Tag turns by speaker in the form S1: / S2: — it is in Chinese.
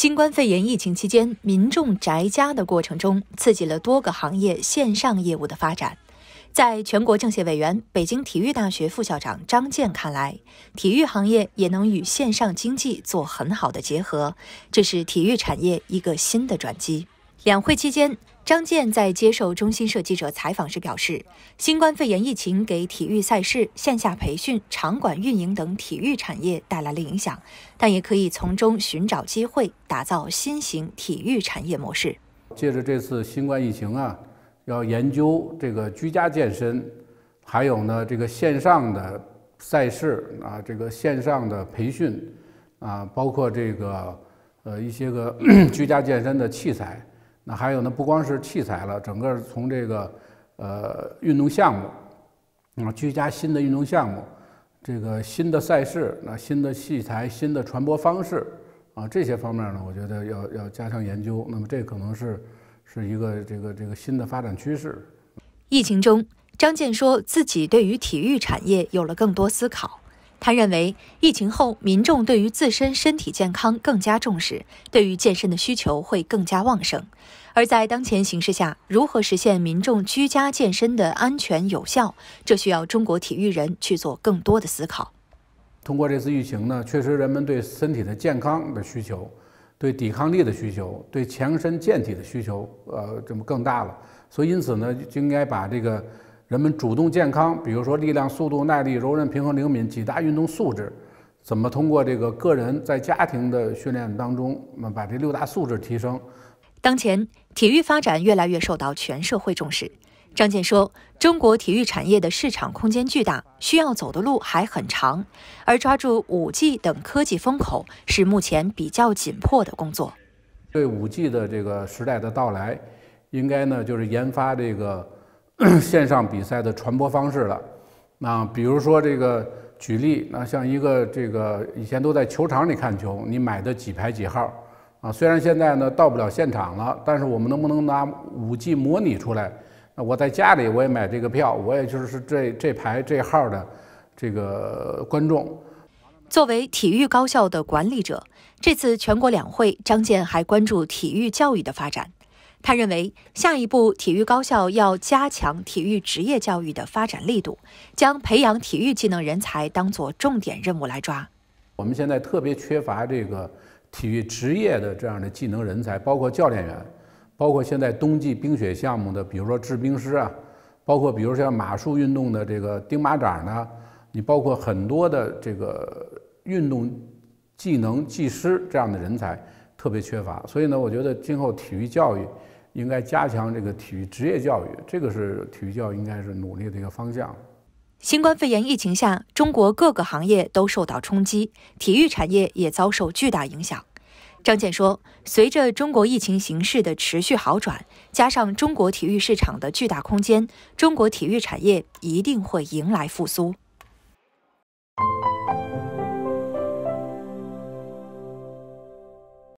S1: 新冠肺炎疫情期间，民众宅家的过程中，刺激了多个行业线上业务的发展。在全国政协委员、北京体育大学副校长张健看来，体育行业也能与线上经济做很好的结合，这是体育产业一个新的转机。两会期间，张建在接受中新社记者采访时表示，新冠肺炎疫情给体育赛事、线下培训、场馆运营等体育产业带来了影响，但也可以从中寻找机会，打造新型体育产业模式。
S2: 借着这次新冠疫情啊，要研究这个居家健身，还有呢这个线上的赛事啊，这个线上的培训啊，包括这个呃一些个 居家健身的器材。那还有呢？不光是器材了，整个从这个，呃，运动项目，啊，居家新的运动项目，这个新的赛事，那新的器材、新的传播方式，啊，这些方面呢，我觉得要要加强研究。那么这可能是，是一个这个这个新的发展趋
S1: 势。疫情中，张建说自己对于体育产业有了更多思考。他认为，疫情后民众对于自身身体健康更加重视，对于健身的需求会更加旺盛。而在当前形势下，如何实现民众居家健身的安全有效，这需要中国体育人去做更多的思考。
S2: 通过这次疫情呢，确实人们对身体的健康的需求、对抵抗力的需求、对强身健体的需求，呃，这么更大了。所以，因此呢，就应该把这个。人们主动健康，比如说力量、速度、耐力、柔韧、平衡、灵敏几大运动素质，怎么通过这个个人在家庭的训练当中，
S1: 把这六大素质提升？当前体育发展越来越受到全社会重视。张健说：“中国体育产业的市场空间巨大，需要走的路还很长，而抓住五 G 等科技风口是目前比较紧迫的工作。”对
S2: 五 G 的这个时代的到来，应该呢就是研发这个。线上比赛的传播方式了，那比如说这个举例，那像一个这个以前都在球场里看球，你买的几排几号，啊，虽然现在呢到不了现场了，但是我们能不能拿 5G 模拟出来？那我在家里我也买这个票，我也就是这这排这号的这个观众。
S1: 作为体育高校的管理者，这次全国两会，张健还关注体育教育的发展。他认为，下一步体育高校要加强体育职业教育的发展力度，将培养体育技能人才当做重点任务来抓。
S2: 我们现在特别缺乏这个体育职业的这样的技能人才，包括教练员，包括现在冬季冰雪项目的，比如说制冰师啊，包括比如像马术运动的这个钉马掌呢，你包括很多的这个运动技能技师这样的人才。特别缺乏，所以呢，我觉得今后体育教育应该加强这个体育职业教育，
S1: 这个是体育教育应该是努力的一个方向。新冠肺炎疫情下，中国各个行业都受到冲击，体育产业也遭受巨大影响。张健说：“随着中国疫情形势的持续好转，加上中国体育市场的巨大空间，中国体育产业一定会迎来复苏。”